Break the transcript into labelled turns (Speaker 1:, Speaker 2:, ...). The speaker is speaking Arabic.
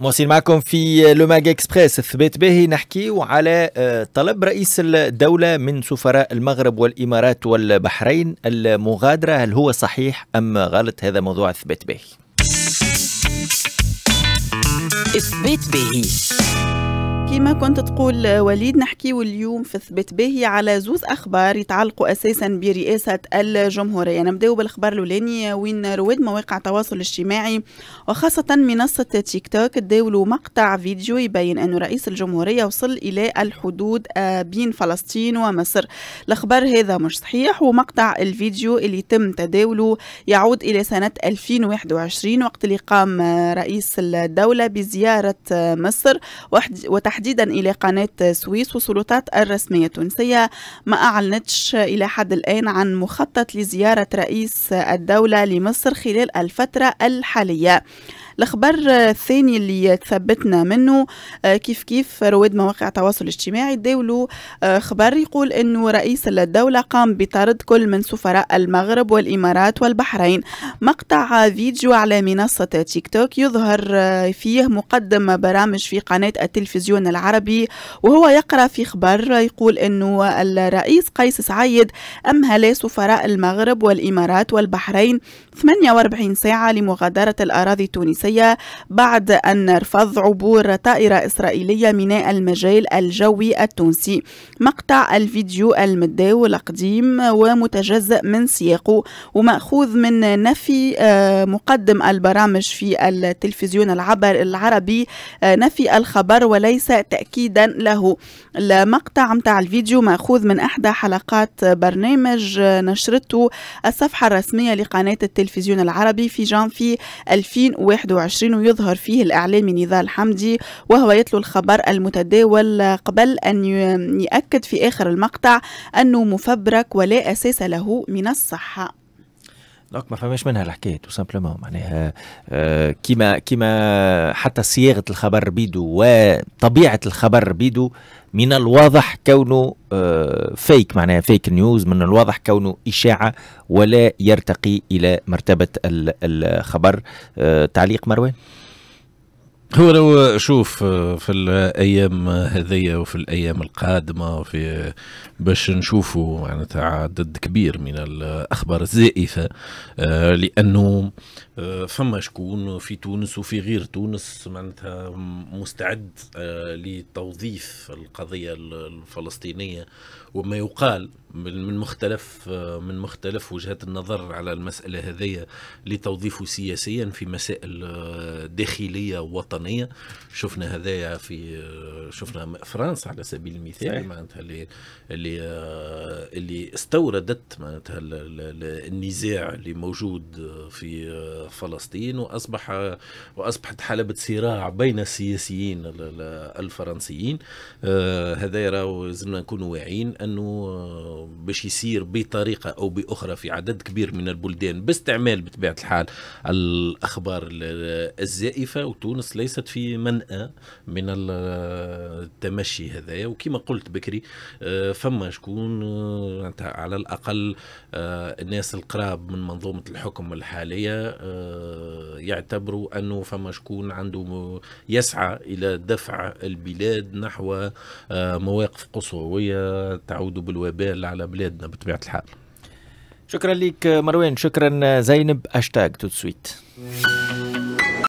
Speaker 1: مواصل معكم في لوماج اكسبريس ثبت باهي نحكيو على آه، طلب رئيس الدولة من سفراء المغرب والإمارات والبحرين المغادرة هل هو صحيح أم غلط هذا موضوع ثبت به
Speaker 2: إثبات باهي كما كنت تقول آه، وليد نحكي اليوم في ثبت باهي على زوز اخبار يتعلقوا اساسا برئاسه الجمهوريه نبداو بالاخبار الاولاني وين رواد مواقع التواصل الاجتماعي وخاصه منصه تيك توك تداولوا مقطع فيديو يبين انه رئيس الجمهوريه وصل الى الحدود آه، بين فلسطين ومصر الاخبار هذا مش صحيح ومقطع الفيديو اللي تم تداوله يعود الى سنه 2021 وقت اللي قام آه، رئيس الدوله بزياره مصر وتحديد تحديدا إلى قناة سويس والسلطات الرسمية التونسية ما أعلنتش إلى حد الآن عن مخطط لزيارة رئيس الدولة لمصر خلال الفترة الحالية الخبر الثاني اللي تثبتنا منه آه، كيف كيف رواد مواقع التواصل الاجتماعي داولوا آه، خبر يقول انه رئيس الدولة قام بطرد كل من سفراء المغرب والامارات والبحرين مقطع فيديو على منصة تيك توك يظهر آه، فيه مقدم برامج في قناة التلفزيون العربي وهو يقرأ في خبر يقول انه الرئيس قيس سعيد امهل سفراء المغرب والامارات والبحرين 48 ساعة لمغادرة الاراضي التونسية الروسية بعد أن رفض عبور طائرة إسرائيلية ميناء المجال الجوي التونسي مقطع الفيديو المداو القديم ومتجزأ من سياقه ومأخوذ من نفي آه، مقدم البرامج في التلفزيون العبر العربي آه، نفي الخبر وليس تأكيدا له المقطع متاع الفيديو مأخوذ من إحدى حلقات برنامج نشرته الصفحة الرسمية لقناة التلفزيون العربي في جانفي 2021 21 ويظهر فيه الإعلامي نضال حمدي وهو يتلو الخبر المتداول قبل أن يأكد في آخر المقطع أنه مفبرك ولا أساس له من الصحة
Speaker 1: دونك ما فماش منها الحكايه تو سامبلومون معناها آه، كيما كيما حتى صياغه الخبر بيدو وطبيعه الخبر بيدو من الواضح كونه فيك آه، معناها فيك نيوز من الواضح كونه اشاعه ولا يرتقي الى مرتبه الخبر آه، تعليق مروان هو لو شوف آه، في الايام هذيا وفي
Speaker 3: الايام القادمه في باش نشوفوا معناتها عدد كبير من الاخبار الزائفه آه، لانه آه، فما شكون في تونس وفي غير تونس معناتها مستعد لتوظيف القضيه الفلسطينيه وما يقال من مختلف آه، من مختلف وجهات النظر على المسألة هذه لتوظيفه سياسيا في مسائل آه، داخلية وطنية شفنا هذايا في آه، شفنا فرنسا على سبيل المثال معناتها اللي اللي اللي استوردت معناتها النزاع اللي موجود في فلسطين واصبح واصبحت حلبة صراع بين السياسيين الفرنسيين هذا راهو لازمنا نكونوا واعيين انه باش يصير بطريقه او باخرى في عدد كبير من البلدان باستعمال بطبيعه الحال الاخبار الزائفه وتونس ليست في منأى من التمشي هذايا وكما قلت بكري آه، فما شكون آه، على الاقل آه، الناس القراب من منظومه الحكم الحاليه يعتبروا انه فما شكون عنده يسعى الى دفع البلاد نحو
Speaker 1: مواقف قصوية تعود بالوبال على بلادنا بطبيعه الحال شكرا لك مروان شكرا زينب اشتاج تو
Speaker 2: سويت